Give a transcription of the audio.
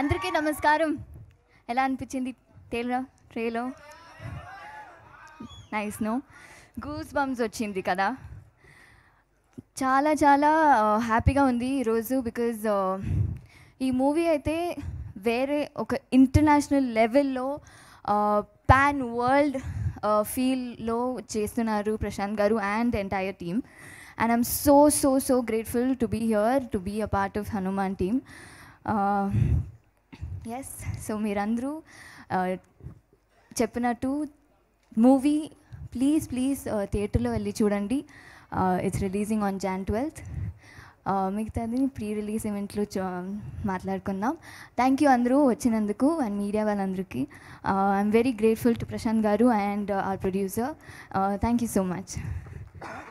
అందరికీ నమస్కారం ఎలా అనిపించింది తేలా ట్రేలో నైస్ నో గూస్ బంప్స్ వచ్చింది కదా చాలా చాలా హ్యాపీగా uh, ఉంది ఈరోజు బికాజ్ ఈ మూవీ uh, అయితే వేరే ఒక ఇంటర్నేషనల్ లెవెల్లో ప్యాన్ వరల్డ్ ఫీల్లో చేస్తున్నారు Prashanth garu and entire team and I'm so so so grateful to be here to be a part of Hanuman team yes so మీరందరూ చెప్పినట్టు మూవీ ప్లీజ్ ప్లీజ్ థియేటర్లో వెళ్ళి చూడండి it's releasing on Jan twelfth మిగతాది pre release ఈవెంట్లు మాట్లాడుకుందాం thank you అందరూ వచ్చినందుకు అండ్ మీడియా వాళ్ళందరికీ I'm very grateful to Prashanth garu and our producer thank you so much